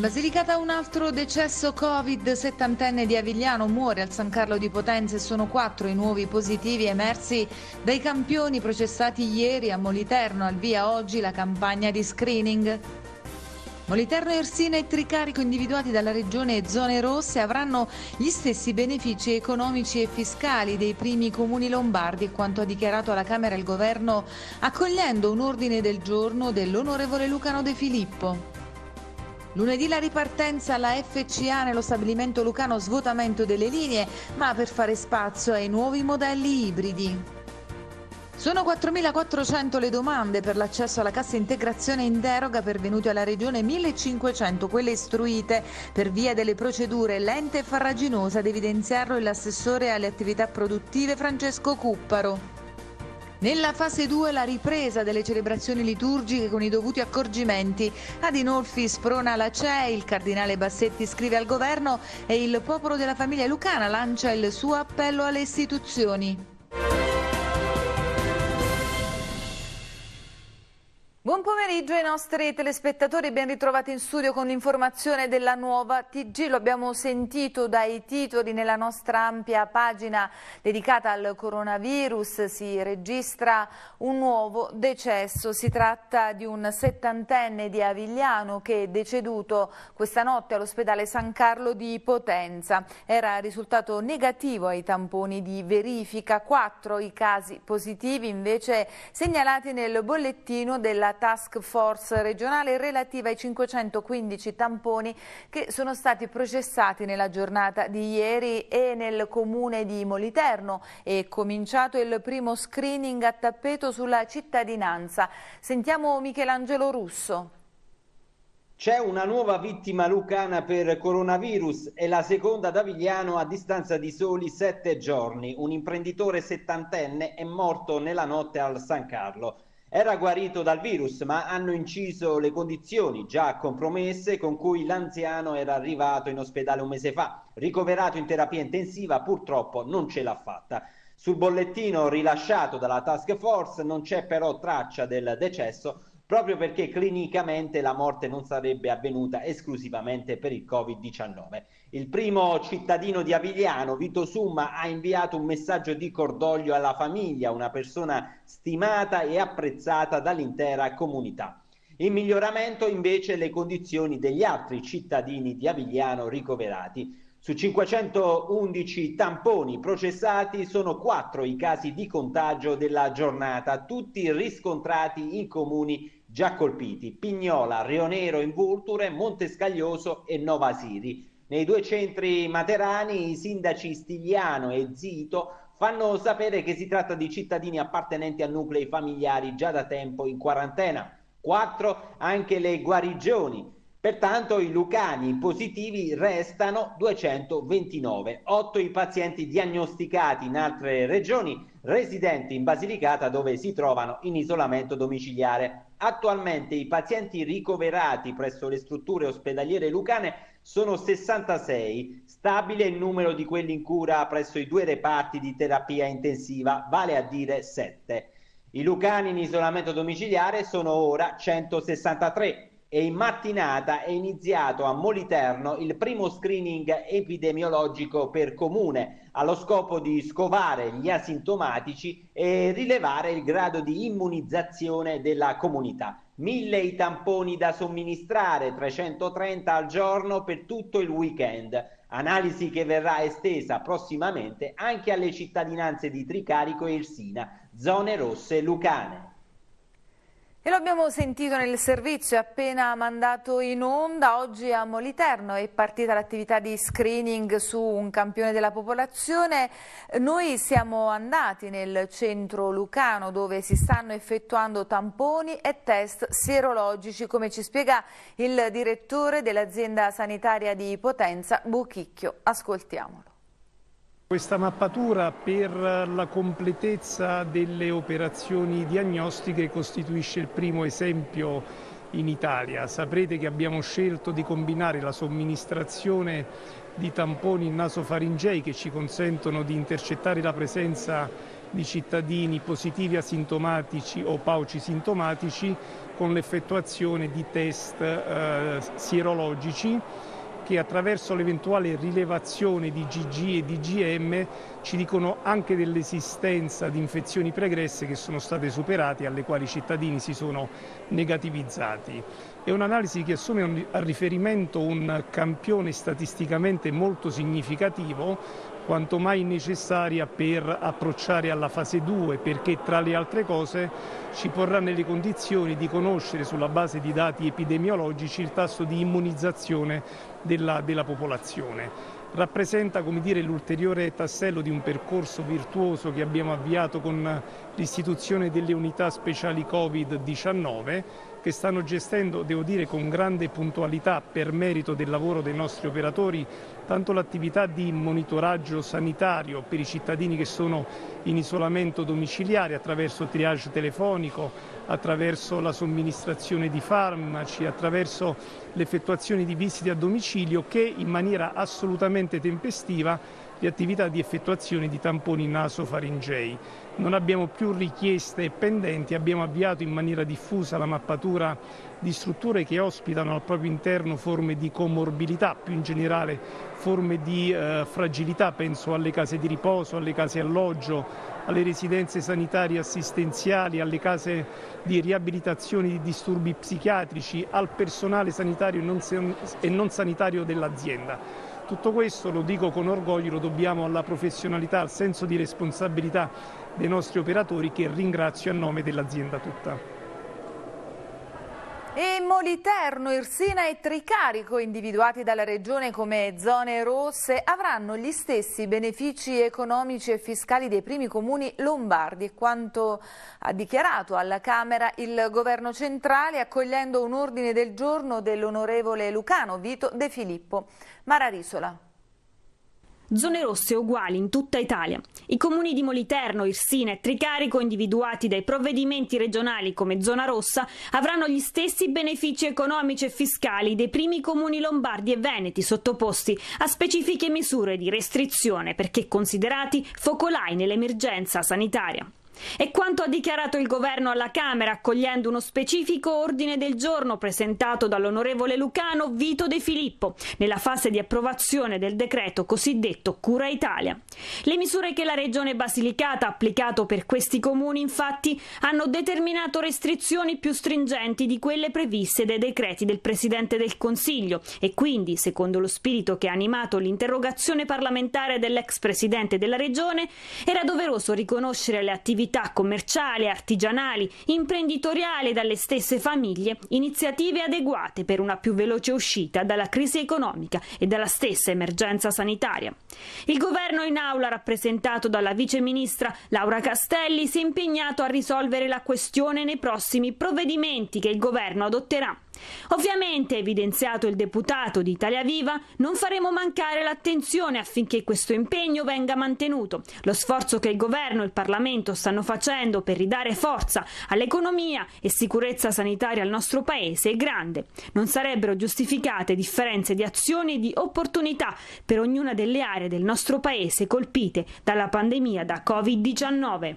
In Basilicata un altro decesso Covid, settantenne di Avigliano muore al San Carlo di Potenza e sono quattro i nuovi positivi emersi dai campioni processati ieri a Moliterno, al via oggi la campagna di screening. Moliterno, Ersina e Tricarico individuati dalla regione zone rosse avranno gli stessi benefici economici e fiscali dei primi comuni lombardi, quanto ha dichiarato alla Camera il Governo accogliendo un ordine del giorno dell'onorevole Lucano De Filippo. Lunedì la ripartenza alla FCA nello stabilimento lucano svuotamento delle linee, ma per fare spazio ai nuovi modelli ibridi. Sono 4.400 le domande per l'accesso alla cassa integrazione in deroga pervenute alla Regione 1.500, quelle istruite per via delle procedure lente e farraginosa ad evidenziarlo l'assessore alle attività produttive Francesco Cupparo. Nella fase 2 la ripresa delle celebrazioni liturgiche con i dovuti accorgimenti. Ad Inolfi sprona la CE, il cardinale Bassetti scrive al governo e il popolo della famiglia lucana lancia il suo appello alle istituzioni. Buon pomeriggio ai nostri telespettatori, ben ritrovati in studio con l'informazione della nuova TG. Lo abbiamo sentito dai titoli nella nostra ampia pagina dedicata al coronavirus. Si registra un nuovo decesso. Si tratta di un settantenne di Avigliano che è deceduto questa notte all'ospedale San Carlo di Potenza. Era risultato negativo ai tamponi di verifica. Quattro i casi positivi invece segnalati nel bollettino della task force regionale relativa ai 515 tamponi che sono stati processati nella giornata di ieri e nel comune di Moliterno. È cominciato il primo screening a tappeto sulla cittadinanza. Sentiamo Michelangelo Russo. C'è una nuova vittima lucana per coronavirus e la seconda da Vigliano a distanza di soli sette giorni. Un imprenditore settantenne è morto nella notte al San Carlo. Era guarito dal virus, ma hanno inciso le condizioni già compromesse con cui l'anziano era arrivato in ospedale un mese fa. Ricoverato in terapia intensiva, purtroppo non ce l'ha fatta. Sul bollettino rilasciato dalla task force non c'è però traccia del decesso proprio perché clinicamente la morte non sarebbe avvenuta esclusivamente per il Covid-19. Il primo cittadino di Avigliano, Vito Summa, ha inviato un messaggio di cordoglio alla famiglia, una persona stimata e apprezzata dall'intera comunità. In miglioramento invece le condizioni degli altri cittadini di Avigliano ricoverati. Su 511 tamponi processati sono 4 i casi di contagio della giornata, tutti riscontrati in comuni già colpiti, Pignola, Rionero in Vulture, Montescaglioso e Novasiri. Nei due centri materani i sindaci Stigliano e Zito fanno sapere che si tratta di cittadini appartenenti a nuclei familiari già da tempo in quarantena. Quattro anche le guarigioni. Pertanto i lucani positivi restano 229, 8 i pazienti diagnosticati in altre regioni residenti in Basilicata dove si trovano in isolamento domiciliare. Attualmente i pazienti ricoverati presso le strutture ospedaliere lucane sono 66, stabile il numero di quelli in cura presso i due reparti di terapia intensiva, vale a dire 7. I lucani in isolamento domiciliare sono ora 163 e in mattinata è iniziato a Moliterno il primo screening epidemiologico per comune allo scopo di scovare gli asintomatici e rilevare il grado di immunizzazione della comunità. 1000 i tamponi da somministrare, 330 al giorno per tutto il weekend. Analisi che verrà estesa prossimamente anche alle cittadinanze di Tricarico e Irsina, zone rosse lucane. E lo abbiamo sentito nel servizio appena mandato in onda, oggi a Moliterno è partita l'attività di screening su un campione della popolazione. Noi siamo andati nel centro lucano dove si stanno effettuando tamponi e test sierologici, come ci spiega il direttore dell'azienda sanitaria di Potenza, Buchicchio. Ascoltiamolo. Questa mappatura per la completezza delle operazioni diagnostiche costituisce il primo esempio in Italia. Saprete che abbiamo scelto di combinare la somministrazione di tamponi nasofaringei che ci consentono di intercettare la presenza di cittadini positivi asintomatici o pauci sintomatici con l'effettuazione di test eh, sierologici che attraverso l'eventuale rilevazione di GG e di GM ci dicono anche dell'esistenza di infezioni pregresse che sono state superate e alle quali i cittadini si sono negativizzati. È un'analisi che assume a riferimento un campione statisticamente molto significativo quanto mai necessaria per approcciare alla fase 2 perché tra le altre cose ci porrà nelle condizioni di conoscere sulla base di dati epidemiologici il tasso di immunizzazione della, della popolazione rappresenta come dire, l'ulteriore tassello di un percorso virtuoso che abbiamo avviato con l'istituzione delle unità speciali Covid-19 che stanno gestendo, devo dire, con grande puntualità per merito del lavoro dei nostri operatori, tanto l'attività di monitoraggio sanitario per i cittadini che sono in isolamento domiciliare attraverso triage telefonico, attraverso la somministrazione di farmaci, attraverso l'effettuazione di visite a domicilio che in maniera assolutamente tempestiva le attività di effettuazione di tamponi nasofaringei. Non abbiamo più richieste pendenti, abbiamo avviato in maniera diffusa la mappatura di strutture che ospitano al proprio interno forme di comorbilità, più in generale forme di eh, fragilità, penso alle case di riposo, alle case alloggio, alle residenze sanitarie assistenziali, alle case di riabilitazione di disturbi psichiatrici, al personale sanitario e non, e non sanitario dell'azienda. Tutto questo, lo dico con orgoglio, lo dobbiamo alla professionalità, al senso di responsabilità dei nostri operatori che ringrazio a nome dell'azienda tutta. E Moliterno, Irsina e Tricarico, individuati dalla Regione come zone rosse, avranno gli stessi benefici economici e fiscali dei primi comuni lombardi, quanto ha dichiarato alla Camera il Governo centrale accogliendo un ordine del giorno dell'onorevole Lucano Vito De Filippo. Mara Risola. Zone rosse uguali in tutta Italia. I comuni di Moliterno, Irsina e Tricarico, individuati dai provvedimenti regionali come zona rossa, avranno gli stessi benefici economici e fiscali dei primi comuni lombardi e veneti sottoposti a specifiche misure di restrizione perché considerati focolai nell'emergenza sanitaria. È quanto ha dichiarato il governo alla Camera accogliendo uno specifico ordine del giorno presentato dall'onorevole Lucano Vito De Filippo nella fase di approvazione del decreto cosiddetto Cura Italia. Le misure che la Regione Basilicata ha applicato per questi comuni infatti hanno determinato restrizioni più stringenti di quelle previste dai decreti del Presidente del Consiglio e quindi, secondo lo spirito che ha animato l'interrogazione parlamentare dell'ex Presidente della Regione, era doveroso riconoscere le attività attività commerciali, artigianali, imprenditoriali e dalle stesse famiglie iniziative adeguate per una più veloce uscita dalla crisi economica e dalla stessa emergenza sanitaria. Il governo in aula, rappresentato dalla vice ministra Laura Castelli, si è impegnato a risolvere la questione nei prossimi provvedimenti che il governo adotterà. Ovviamente, evidenziato il deputato di Italia Viva, non faremo mancare l'attenzione affinché questo impegno venga mantenuto. Lo sforzo che il governo e il Parlamento stanno facendo per ridare forza all'economia e sicurezza sanitaria al nostro paese è grande. Non sarebbero giustificate differenze di azioni e di opportunità per ognuna delle aree del nostro paese colpite dalla pandemia da Covid-19.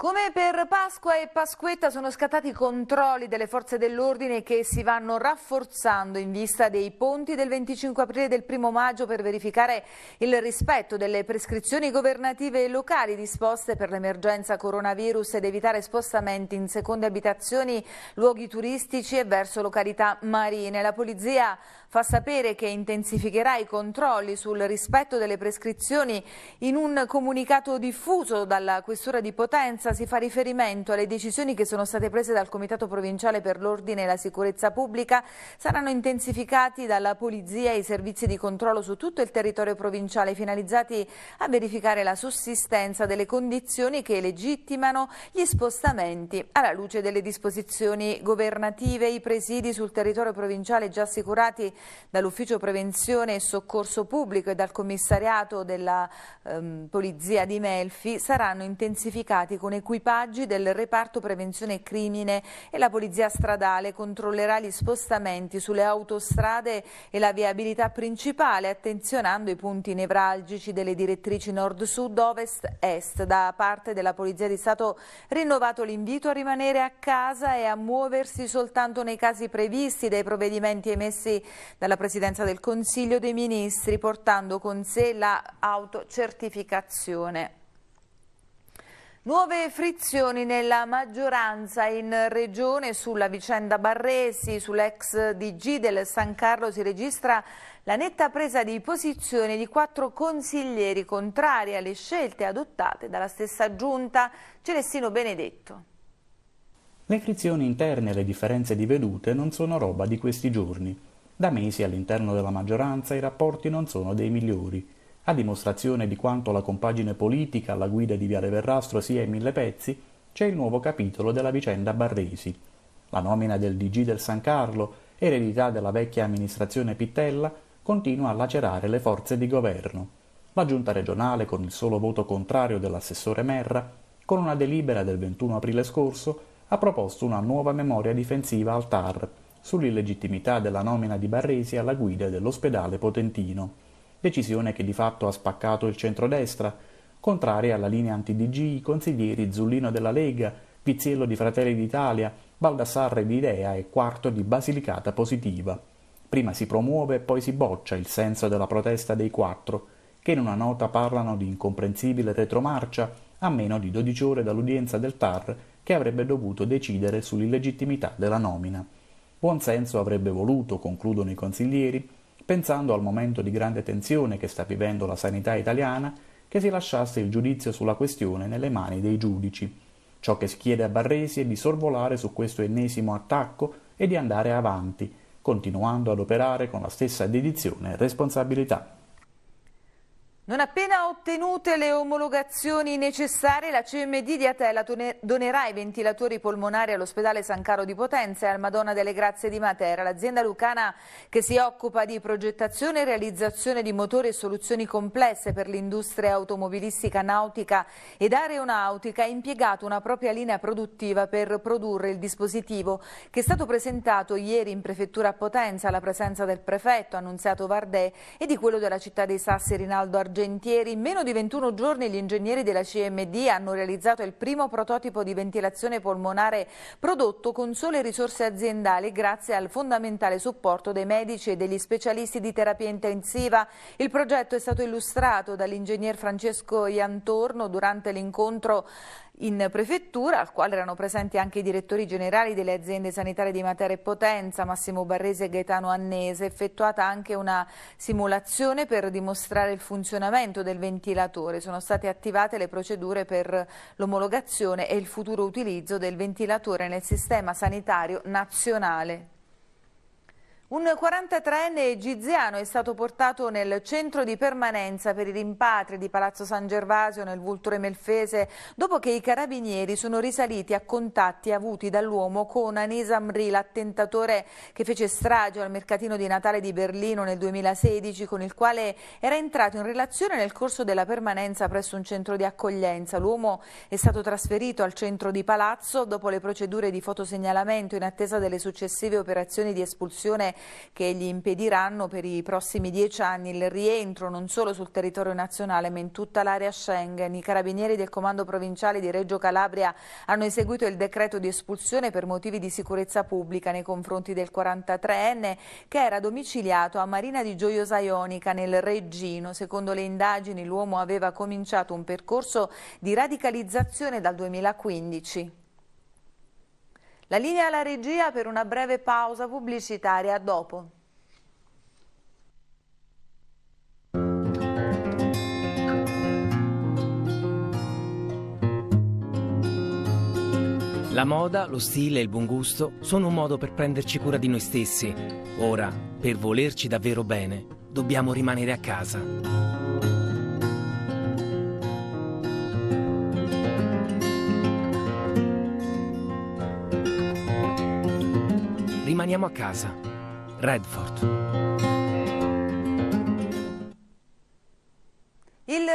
Come per Pasqua e Pasquetta sono scattati i controlli delle forze dell'ordine che si vanno rafforzando in vista dei ponti del 25 aprile e del 1 maggio per verificare il rispetto delle prescrizioni governative e locali disposte per l'emergenza coronavirus ed evitare spostamenti in seconde abitazioni, luoghi turistici e verso località marine. La polizia fa sapere che intensificherà i controlli sul rispetto delle prescrizioni. In un comunicato diffuso dalla Questura di Potenza si fa riferimento alle decisioni che sono state prese dal Comitato Provinciale per l'Ordine e la Sicurezza Pubblica. Saranno intensificati dalla Polizia i servizi di controllo su tutto il territorio provinciale finalizzati a verificare la sussistenza delle condizioni che legittimano gli spostamenti. Alla luce delle disposizioni governative, i presidi sul territorio provinciale già assicurati dall'Ufficio Prevenzione e Soccorso Pubblico e dal Commissariato della ehm, Polizia di Melfi saranno intensificati con equipaggi del Reparto Prevenzione Crimine e la Polizia Stradale controllerà gli spostamenti sulle autostrade e la viabilità principale attenzionando i punti nevralgici delle direttrici nord-sud, ovest-est. Da parte della Polizia di Stato rinnovato l'invito a rimanere a casa e a muoversi soltanto nei casi previsti dai provvedimenti emessi dalla Presidenza del Consiglio dei Ministri portando con sé la Nuove frizioni nella maggioranza in regione sulla vicenda Barresi, sull'ex DG del San Carlo si registra la netta presa di posizione di quattro consiglieri contrari alle scelte adottate dalla stessa giunta Celestino Benedetto. Le frizioni interne e le differenze di vedute non sono roba di questi giorni. Da mesi all'interno della maggioranza i rapporti non sono dei migliori, a dimostrazione di quanto la compagine politica alla guida di Viale Verrastro sia in mille pezzi, c'è il nuovo capitolo della vicenda Barresi. La nomina del DG del San Carlo, eredità della vecchia amministrazione Pittella, continua a lacerare le forze di governo. La giunta regionale, con il solo voto contrario dell'assessore Merra, con una delibera del 21 aprile scorso, ha proposto una nuova memoria difensiva al TAR, sull'illegittimità della nomina di Barresi alla guida dell'ospedale potentino, decisione che di fatto ha spaccato il centrodestra, contraria alla linea anti-DG i consiglieri Zullino della Lega, Pizziello di Fratelli d'Italia, Baldassarre di Idea e Quarto di Basilicata Positiva. Prima si promuove e poi si boccia il senso della protesta dei quattro, che in una nota parlano di incomprensibile retromarcia a meno di 12 ore dall'udienza del TAR che avrebbe dovuto decidere sull'illegittimità della nomina. Buon senso avrebbe voluto, concludono i consiglieri, pensando al momento di grande tensione che sta vivendo la sanità italiana, che si lasciasse il giudizio sulla questione nelle mani dei giudici. Ciò che si chiede a Barresi è di sorvolare su questo ennesimo attacco e di andare avanti, continuando ad operare con la stessa dedizione e responsabilità. Non appena ottenute le omologazioni necessarie, la CMD di Atella donerà i ventilatori polmonari all'ospedale San Caro di Potenza e al Madonna delle Grazie di Matera. L'azienda lucana che si occupa di progettazione e realizzazione di motori e soluzioni complesse per l'industria automobilistica, nautica ed aeronautica ha impiegato una propria linea produttiva per produrre il dispositivo che è stato presentato ieri in prefettura a Potenza alla presenza del prefetto annunziato Vardè e di quello della città dei Sassi Rinaldo Argentino. Argentieri, in meno di 21 giorni gli ingegneri della CMD hanno realizzato il primo prototipo di ventilazione polmonare prodotto con sole risorse aziendali grazie al fondamentale supporto dei medici e degli specialisti di terapia intensiva. Il progetto è stato illustrato dall'ingegner Francesco Iantorno durante l'incontro in prefettura, al quale erano presenti anche i direttori generali delle aziende sanitarie di Matera e Potenza, Massimo Barrese e Gaetano Annese, effettuata anche una simulazione per dimostrare il funzionamento del ventilatore. Sono state attivate le procedure per l'omologazione e il futuro utilizzo del ventilatore nel sistema sanitario nazionale. Un 43enne egiziano è stato portato nel centro di permanenza per i rimpatri di Palazzo San Gervasio nel Vulture Melfese dopo che i carabinieri sono risaliti a contatti avuti dall'uomo con Anis Amri, l'attentatore che fece strage al mercatino di Natale di Berlino nel 2016 con il quale era entrato in relazione nel corso della permanenza presso un centro di accoglienza. L'uomo è stato trasferito al centro di Palazzo dopo le procedure di fotosegnalamento in attesa delle successive operazioni di espulsione che gli impediranno per i prossimi dieci anni il rientro non solo sul territorio nazionale ma in tutta l'area Schengen. I carabinieri del comando provinciale di Reggio Calabria hanno eseguito il decreto di espulsione per motivi di sicurezza pubblica nei confronti del 43enne che era domiciliato a Marina di Gioiosa Ionica nel Reggino. Secondo le indagini l'uomo aveva cominciato un percorso di radicalizzazione dal 2015. La linea alla regia per una breve pausa pubblicitaria dopo. La moda, lo stile e il buon gusto sono un modo per prenderci cura di noi stessi. Ora, per volerci davvero bene, dobbiamo rimanere a casa. rimaniamo a casa. Redford.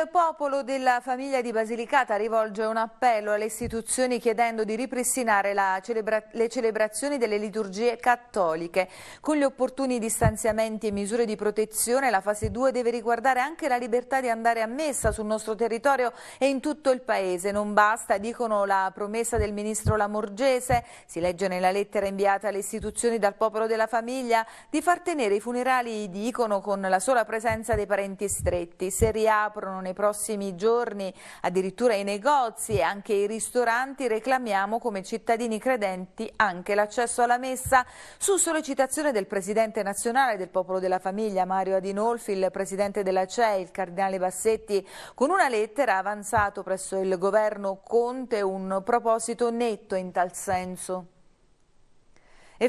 popolo della famiglia di Basilicata rivolge un appello alle istituzioni chiedendo di ripristinare celebra le celebrazioni delle liturgie cattoliche. Con gli opportuni distanziamenti e misure di protezione la fase 2 deve riguardare anche la libertà di andare a messa sul nostro territorio e in tutto il paese. Non basta, dicono la promessa del ministro Lamorgese, si legge nella lettera inviata alle istituzioni dal popolo della famiglia, di far tenere i funerali di Icono con la sola presenza dei parenti stretti. Se riaprono nei nei prossimi giorni addirittura i negozi e anche i ristoranti, reclamiamo come cittadini credenti anche l'accesso alla messa. Su sollecitazione del Presidente nazionale del Popolo della Famiglia Mario Adinolfi, il Presidente della CEI, il Cardinale Bassetti, con una lettera ha avanzato presso il governo Conte un proposito netto in tal senso.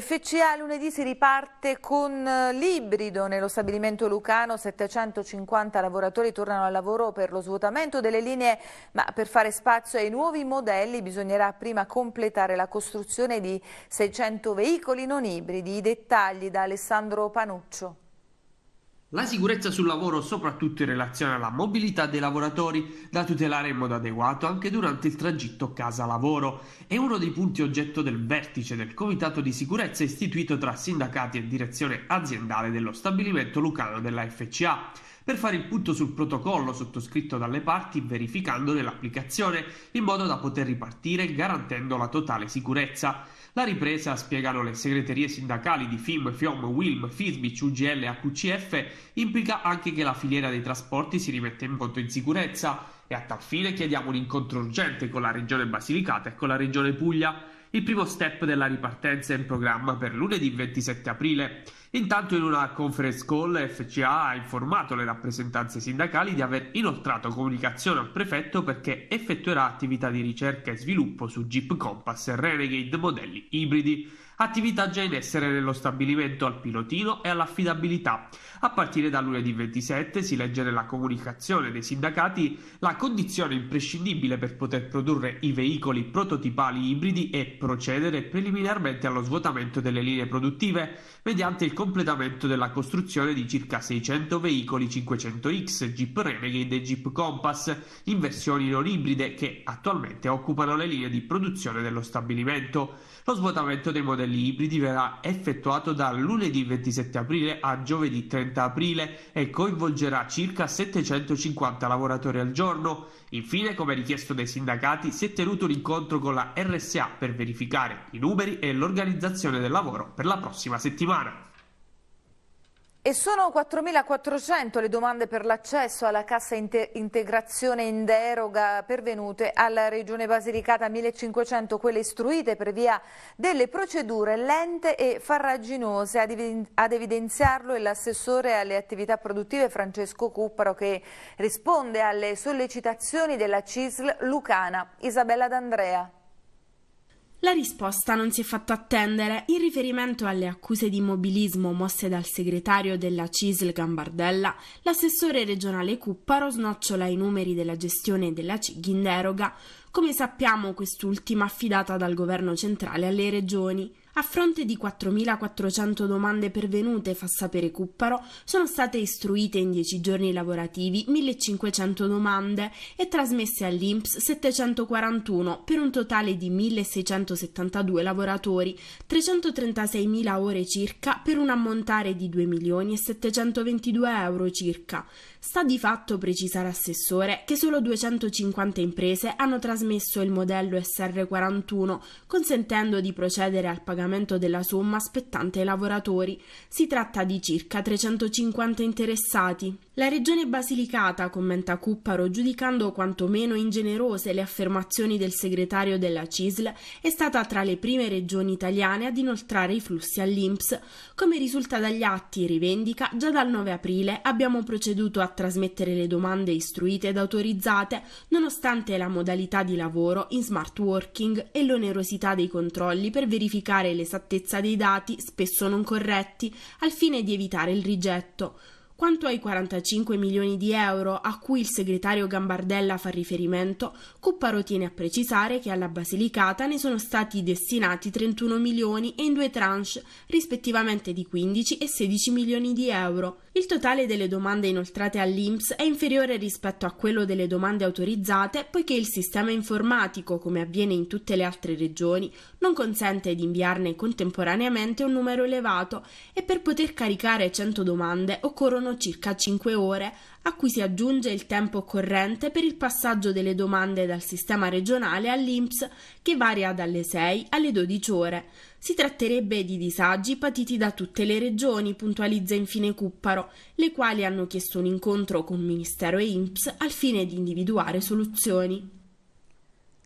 FCA lunedì si riparte con eh, l'ibrido nello stabilimento lucano, 750 lavoratori tornano al lavoro per lo svuotamento delle linee, ma per fare spazio ai nuovi modelli bisognerà prima completare la costruzione di 600 veicoli non ibridi, i dettagli da Alessandro Panuccio. La sicurezza sul lavoro soprattutto in relazione alla mobilità dei lavoratori da tutelare in modo adeguato anche durante il tragitto casa-lavoro è uno dei punti oggetto del vertice del comitato di sicurezza istituito tra sindacati e direzione aziendale dello stabilimento lucano della FCA per fare il punto sul protocollo sottoscritto dalle parti verificandone l'applicazione in modo da poter ripartire garantendo la totale sicurezza. La ripresa, spiegano le segreterie sindacali di FIM, FIOM, WILM, FISBIC, UGL e AQCF, implica anche che la filiera dei trasporti si rimette in conto in sicurezza e a tal fine chiediamo un incontro urgente con la regione Basilicata e con la regione Puglia. Il primo step della ripartenza è in programma per lunedì 27 aprile. Intanto in una conference call FCA ha informato le rappresentanze sindacali di aver inoltrato comunicazione al prefetto perché effettuerà attività di ricerca e sviluppo su Jeep Compass e Renegade modelli ibridi, attività già in essere nello stabilimento al pilotino e all'affidabilità. A partire da lunedì 27 si legge nella comunicazione dei sindacati la condizione imprescindibile per poter produrre i veicoli prototipali ibridi e procedere preliminarmente allo svuotamento delle linee produttive mediante il completamento della costruzione di circa 600 veicoli 500X, Jeep Renegade e Jeep Compass in versioni non ibride che attualmente occupano le linee di produzione dello stabilimento. Lo svuotamento dei modelli ibridi verrà effettuato da lunedì 27 aprile a giovedì 30 aprile e coinvolgerà circa 750 lavoratori al giorno. Infine, come richiesto dai sindacati, si è tenuto un incontro con la RSA per verificare i numeri e l'organizzazione del lavoro per la prossima settimana. E sono 4.400 le domande per l'accesso alla cassa integrazione in deroga pervenute alla Regione Basilicata, 1.500 quelle istruite per via delle procedure lente e farraginose. Ad evidenziarlo è l'assessore alle attività produttive Francesco Cupparo che risponde alle sollecitazioni della CISL Lucana. Isabella D'Andrea. La risposta non si è fatto attendere. In riferimento alle accuse di immobilismo mosse dal segretario della CISL Gambardella, l'assessore regionale Cupparo snocciola i numeri della gestione della CIG in deroga, come sappiamo quest'ultima affidata dal governo centrale alle regioni. A fronte di 4.400 domande pervenute, fa sapere Cupparo, sono state istruite in 10 giorni lavorativi 1.500 domande e trasmesse all'INPS 741 per un totale di 1.672 lavoratori, 336.000 ore circa per un ammontare di 2.722 euro circa. Sta di fatto, precisa l'assessore, che solo 250 imprese hanno trasmesso il modello SR41, consentendo di procedere al pagamento pagamento della somma spettante ai lavoratori. Si tratta di circa 350 interessati. La regione Basilicata, commenta Cupparo, giudicando quantomeno ingenerose le affermazioni del segretario della CISL, è stata tra le prime regioni italiane ad inoltrare i flussi all'INPS. Come risulta dagli atti, rivendica, già dal 9 aprile abbiamo proceduto a trasmettere le domande istruite ed autorizzate, nonostante la modalità di lavoro in smart working e l'onerosità dei controlli per verificare l'esattezza dei dati, spesso non corretti, al fine di evitare il rigetto. Quanto ai 45 milioni di euro a cui il segretario Gambardella fa riferimento, Cupparo tiene a precisare che alla Basilicata ne sono stati destinati 31 milioni e in due tranche, rispettivamente di 15 e 16 milioni di euro. Il totale delle domande inoltrate all'INPS è inferiore rispetto a quello delle domande autorizzate poiché il sistema informatico, come avviene in tutte le altre regioni, non consente di inviarne contemporaneamente un numero elevato e per poter caricare 100 domande occorrono circa 5 ore, a cui si aggiunge il tempo occorrente per il passaggio delle domande dal sistema regionale all'INPS che varia dalle 6 alle 12 ore. Si tratterebbe di disagi patiti da tutte le regioni, puntualizza infine Cupparo, le quali hanno chiesto un incontro con Ministero e INPS al fine di individuare soluzioni.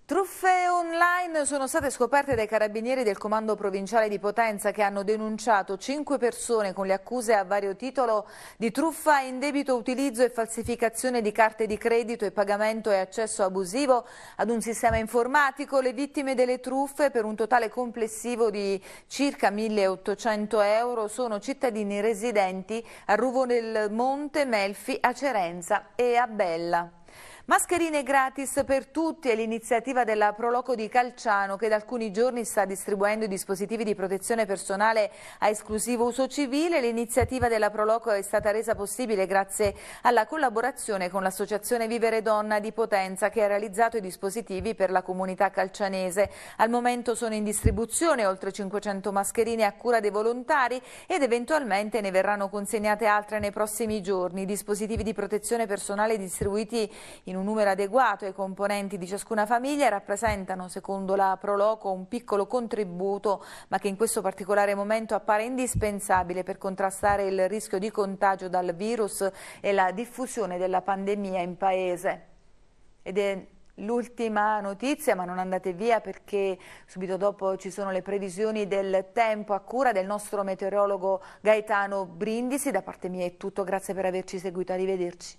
Truffe online sono state scoperte dai carabinieri del comando provinciale di Potenza che hanno denunciato cinque persone con le accuse a vario titolo di truffa, indebito utilizzo e falsificazione di carte di credito e pagamento e accesso abusivo ad un sistema informatico. Le vittime delle truffe per un totale complessivo di circa 1.800 euro sono cittadini residenti a Ruvo del Monte, Melfi, Acerenza e Abella. Mascherine gratis per tutti è l'iniziativa della Proloco di Calciano che da alcuni giorni sta distribuendo i dispositivi di protezione personale a esclusivo uso civile. L'iniziativa della Proloco è stata resa possibile grazie alla collaborazione con l'associazione Vivere Donna di Potenza che ha realizzato i dispositivi per la comunità calcianese. Al momento sono in distribuzione oltre 500 mascherine a cura dei volontari ed eventualmente ne verranno consegnate altre nei prossimi giorni. dispositivi di protezione personale distribuiti in un numero adeguato ai componenti di ciascuna famiglia rappresentano, secondo la Proloco, un piccolo contributo, ma che in questo particolare momento appare indispensabile per contrastare il rischio di contagio dal virus e la diffusione della pandemia in paese. Ed è L'ultima notizia, ma non andate via perché subito dopo ci sono le previsioni del tempo a cura del nostro meteorologo Gaetano Brindisi. Da parte mia è tutto, grazie per averci seguito, arrivederci.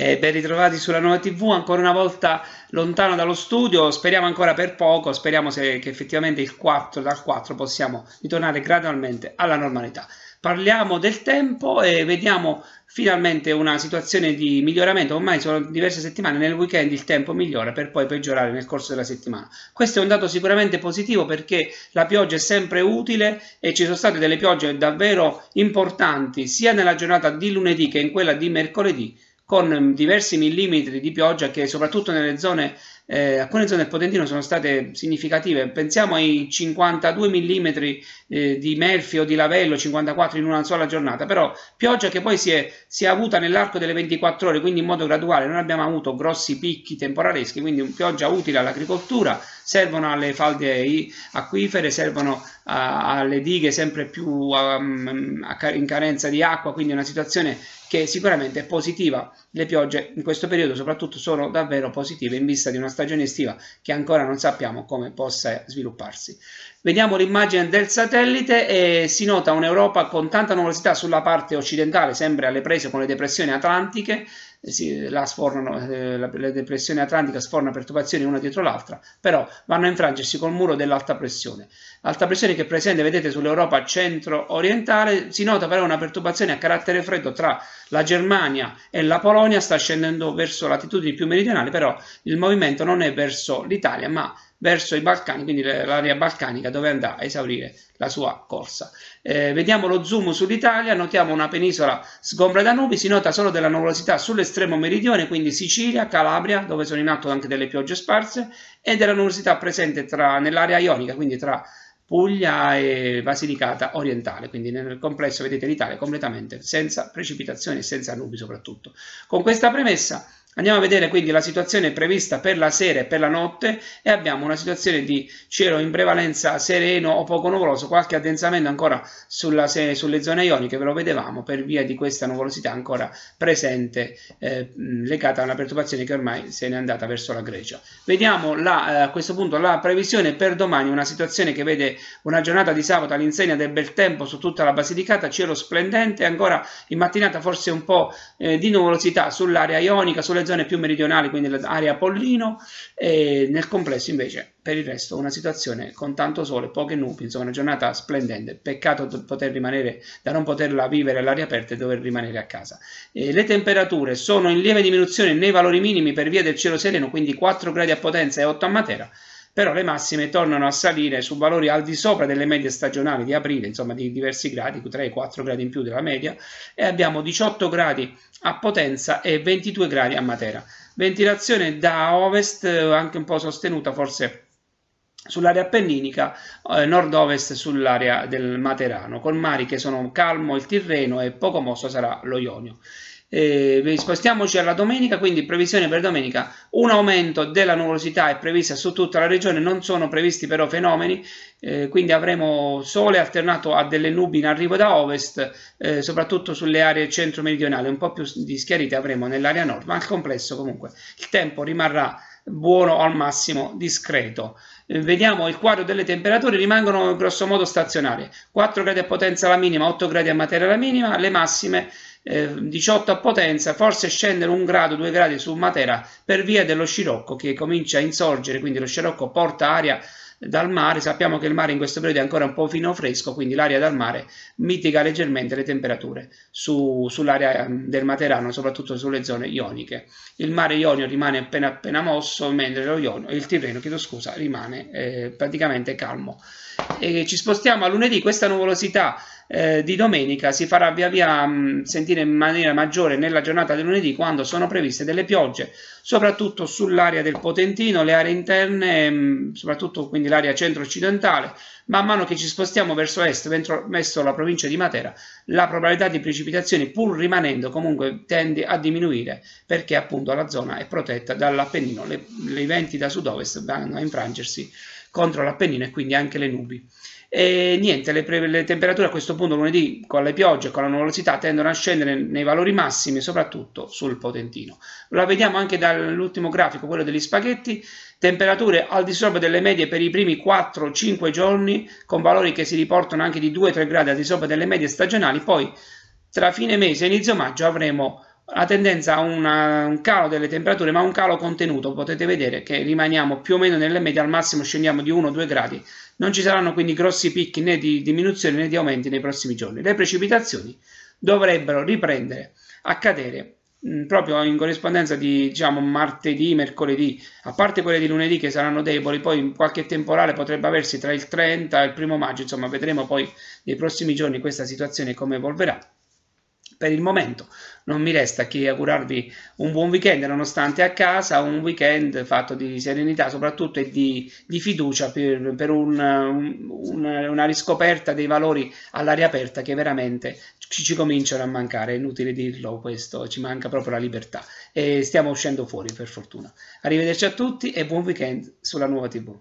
Eh, ben ritrovati sulla nuova TV, ancora una volta lontano dallo studio, speriamo ancora per poco, speriamo se, che effettivamente il 4, dal 4 possiamo ritornare gradualmente alla normalità. Parliamo del tempo e vediamo finalmente una situazione di miglioramento, ormai sono diverse settimane, nel weekend il tempo migliora per poi peggiorare nel corso della settimana. Questo è un dato sicuramente positivo perché la pioggia è sempre utile e ci sono state delle piogge davvero importanti sia nella giornata di lunedì che in quella di mercoledì con diversi millimetri di pioggia che soprattutto nelle zone eh, alcune zone del Potentino sono state significative. Pensiamo ai 52 mm eh, di Melfi o di Lavello, 54 in una sola giornata, però pioggia che poi si è, si è avuta nell'arco delle 24 ore, quindi in modo graduale, non abbiamo avuto grossi picchi temporaleschi, quindi pioggia utile all'agricoltura, servono alle falde acquifere, servono a, alle dighe sempre più um, a, in carenza di acqua, quindi una situazione che sicuramente è positiva. Le piogge in questo periodo soprattutto sono davvero positive in vista di una stagione estiva che ancora non sappiamo come possa svilupparsi. Vediamo l'immagine del satellite e si nota un'Europa con tanta nuvolosità sulla parte occidentale, sempre alle prese con le depressioni atlantiche, eh, la sfornano, eh, la, depressione atlantica sforna perturbazioni una dietro l'altra, però vanno a infrangersi col muro dell'alta pressione. Alta pressione che è presente, vedete, sull'Europa centro-orientale, si nota però una perturbazione a carattere freddo tra la Germania e la Polonia, sta scendendo verso latitudini più meridionali, però il movimento non è verso l'Italia, ma verso verso i Balcani, quindi l'area balcanica dove andrà a esaurire la sua corsa. Eh, vediamo lo zoom sull'Italia, notiamo una penisola sgombra da nubi, si nota solo della nuvolosità sull'estremo meridione, quindi Sicilia, Calabria, dove sono in atto anche delle piogge sparse, e della nuvolosità presente tra, nell'area ionica, quindi tra Puglia e Basilicata orientale, quindi nel complesso vedete l'Italia completamente senza precipitazioni e senza nubi soprattutto. Con questa premessa Andiamo a vedere quindi la situazione prevista per la sera e per la notte e abbiamo una situazione di cielo in prevalenza sereno o poco nuvoloso, qualche addensamento ancora sulla, sulle zone ioniche, ve lo vedevamo per via di questa nuvolosità ancora presente eh, legata a una perturbazione che ormai se n'è andata verso la Grecia. Vediamo la, eh, a questo punto la previsione per domani, una situazione che vede una giornata di sabato all'insegna del bel tempo su tutta la Basilicata, cielo splendente, ancora in mattinata forse un po' eh, di nuvolosità sull'area ionica, sulle sulle zone più meridionali, quindi l'area Pollino, e nel complesso invece per il resto una situazione con tanto sole, poche nubi, insomma una giornata splendente, peccato poter rimanere, da non poterla vivere all'aria aperta e dover rimanere a casa. E le temperature sono in lieve diminuzione nei valori minimi per via del cielo sereno, quindi 4 gradi a Potenza e 8 a Matera, però le massime tornano a salire su valori al di sopra delle medie stagionali di aprile, insomma di diversi gradi, 3-4 gradi in più della media, e abbiamo 18 gradi a Potenza e 22 gradi a Matera. Ventilazione da ovest, eh, anche un po' sostenuta forse sull'area appenninica, eh, nord-ovest sull'area del Materano, con mari che sono calmo il Tirreno e poco mosso sarà lo Ionio. Eh, spostiamoci alla domenica, quindi previsione per domenica. Un aumento della nuvolosità è prevista su tutta la regione, non sono previsti però fenomeni, eh, quindi avremo sole alternato a delle nubi in arrivo da ovest, eh, soprattutto sulle aree centro-meridionali, un po' più di schiarite avremo nell'area nord, ma al complesso comunque il tempo rimarrà buono al massimo discreto. Eh, vediamo il quadro delle temperature, rimangono grossomodo stazionarie, 4 gradi a potenza la minima, 8 gradi a materia la minima, le massime 18 eh, a potenza, forse scendere un grado, due gradi su Matera per via dello scirocco che comincia a insorgere, quindi lo scirocco porta aria dal mare, sappiamo che il mare in questo periodo è ancora un po' fino fresco, quindi l'aria dal mare mitiga leggermente le temperature su, sull'area mm, del Materano, soprattutto sulle zone ioniche. Il mare ionio rimane appena appena mosso, mentre lo ionio, il Tirreno, chiedo scusa, rimane eh, praticamente calmo. E ci spostiamo a lunedì, questa nuvolosità eh, di domenica si farà via via mh, mm, sentire in maniera maggiore nella giornata di lunedì quando sono previste delle piogge, soprattutto sull'area del Potentino, le aree interne, mh, mm, soprattutto quindi l'area centro-occidentale. Man mano che ci spostiamo verso est, verso la provincia di Matera, la probabilità di precipitazioni, pur rimanendo comunque, tende a diminuire perché appunto la zona è protetta dall'Appennino. Le, le venti da sud-ovest vanno a infrangersi contro l'Appennino e quindi anche le nubi. E niente, le, le, temperature a questo punto lunedì con le piogge e con la nuvolosità tendono a scendere nei valori massimi, soprattutto sul Potentino. La vediamo anche dall'ultimo grafico, quello degli spaghetti, temperature al di sopra delle medie per i primi 4-5 giorni, con valori che si riportano anche di 2-3 gradi al di sopra delle medie stagionali, poi tra fine mese e inizio maggio avremo la tendenza a una, un calo delle temperature, ma un calo contenuto. Potete vedere che rimaniamo più o meno nelle medie, al massimo scendiamo di 1-2 gradi. Non ci saranno quindi grossi picchi né di diminuzione né di aumenti nei prossimi giorni. Le precipitazioni dovrebbero riprendere a cadere proprio in corrispondenza di diciamo, martedì, mercoledì, a parte quelle di lunedì che saranno deboli, poi qualche temporale potrebbe aversi tra il 30 e il primo maggio, insomma vedremo poi nei prossimi giorni questa situazione come evolverà per il momento non mi resta che augurarvi un buon weekend, nonostante a casa, un weekend fatto di serenità soprattutto e di, di fiducia per, per un, un, una riscoperta dei valori all'aria aperta che veramente ci, ci, cominciano a mancare, è inutile dirlo questo, ci manca proprio la libertà e stiamo uscendo fuori per fortuna. Arrivederci a tutti e buon weekend sulla nuova TV.